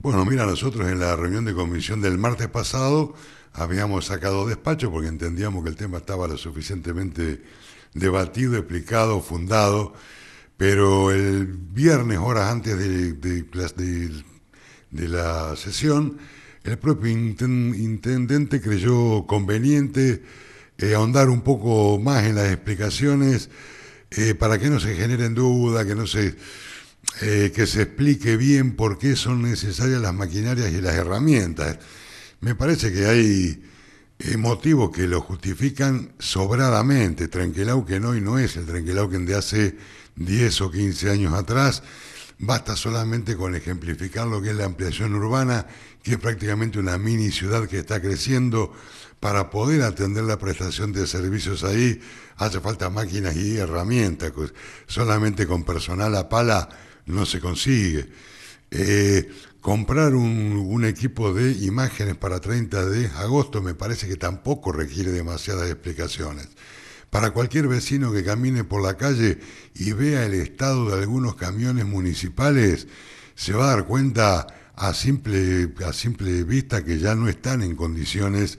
Bueno, mira, nosotros en la reunión de comisión del martes pasado habíamos sacado despacho porque entendíamos que el tema estaba lo suficientemente debatido, explicado, fundado, pero el viernes, horas antes de, la sesión, el propio intendente creyó conveniente eh, ahondar un poco más en las explicaciones eh, para que no se generen dudas, que no se eh, que se explique bien por qué son necesarias las maquinarias y las herramientas. Me parece que hay eh, motivos que lo justifican sobradamente. Trenquelauquen hoy no es el Trenquelauquen de hace 10 o 15 años atrás. Basta solamente con ejemplificar lo que es la ampliación urbana, que es prácticamente una mini ciudad que está creciendo. Para poder atender la prestación de servicios ahí hace falta máquinas y herramientas. Pues, solamente con personal a pala no se consigue. Eh, comprar un, equipo de imágenes para 30 de agosto me parece que tampoco requiere demasiadas explicaciones. Para cualquier vecino que camine por la calle y vea el estado de algunos camiones municipales, se va a dar cuenta a simple, a simple vista que ya no están en condiciones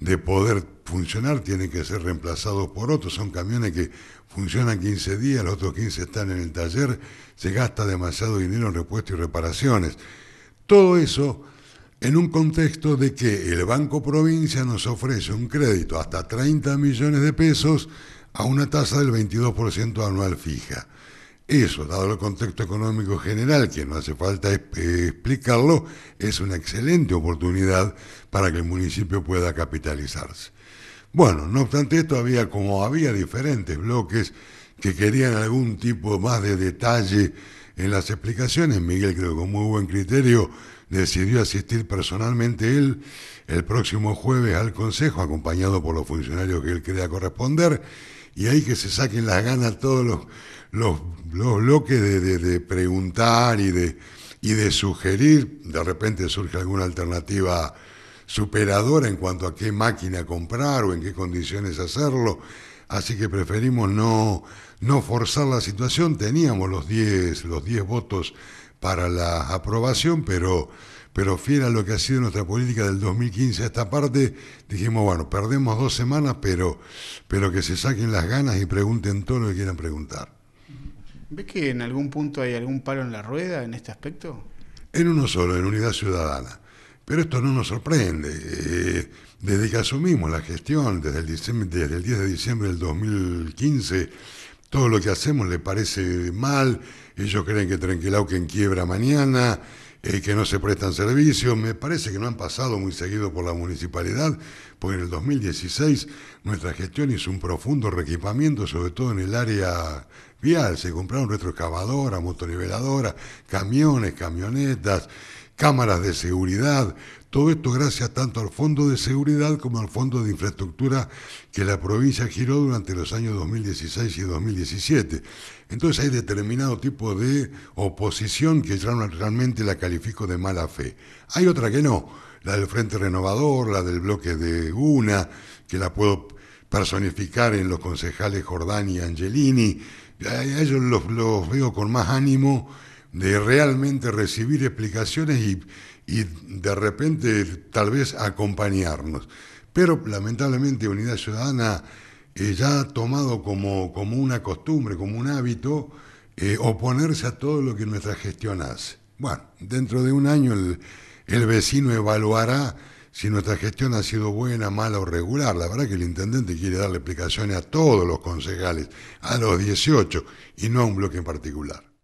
de poder funcionar tienen que ser reemplazados por otros. Son camiones que funcionan 15 días, los otros 15 están en el taller, se gasta demasiado dinero en repuestos y reparaciones. Todo eso en un contexto de que el Banco Provincia nos ofrece un crédito hasta 30 millones de pesos a una tasa del 22% anual fija. Eso, dado el contexto económico general, que no hace falta eh, explicarlo, es una excelente oportunidad para que el municipio pueda capitalizarse. Bueno, no obstante esto, había como había diferentes bloques que querían algún tipo más de detalle en las explicaciones, Miguel creo que con muy buen criterio decidió asistir personalmente él el próximo jueves al Consejo, acompañado por los funcionarios que él crea corresponder, y ahí que se saquen las ganas todos los, los, los bloques de, preguntar y de, y de sugerir. De repente surge alguna alternativa superadora en cuanto a qué máquina comprar o en qué condiciones hacerlo. Así que preferimos no, no forzar la situación. Teníamos los 10 los diez votos para la aprobación, pero pero fiel a lo que ha sido nuestra política del 2015 a esta parte, dijimos, bueno, perdemos dos semanas, pero, pero que se saquen las ganas y pregunten todo lo que quieran preguntar. ¿Ves que en algún punto hay algún paro en la rueda en este aspecto? En uno solo, en Unidad Ciudadana. Pero esto no nos sorprende. Eh, desde que asumimos la gestión, desde el, diciembre, desde el 10 de diciembre del 2015, todo lo que hacemos le parece mal, ellos creen que Trenquilauquen quiebra mañana, eh, que no se prestan servicios. Me parece que no han pasado muy seguido por la municipalidad, porque en el 2016 nuestra gestión hizo un profundo reequipamiento, sobre todo en el área vial. Se compraron retroexcavadoras, motoniveladoras, camiones, camionetas cámaras de seguridad, todo esto gracias tanto al Fondo de Seguridad como al Fondo de Infraestructura que la provincia giró durante los años 2016 y 2017. Entonces hay determinado tipo de oposición que yo realmente la califico de mala fe. Hay otra que no, la del Frente Renovador, la del bloque de UNA, que la puedo personificar en los concejales Jordán y Angelini. A ellos los, los veo con más ánimo de realmente recibir explicaciones y, de repente tal vez acompañarnos. Pero lamentablemente Unidad Ciudadana eh, ya ha tomado como, como, una costumbre, como un hábito, eh, oponerse a todo lo que nuestra gestión hace. Bueno, dentro de un año el, el vecino evaluará si nuestra gestión ha sido buena, mala o regular. La verdad que el intendente quiere darle explicaciones a todos los concejales, a los 18, y no a un bloque en particular.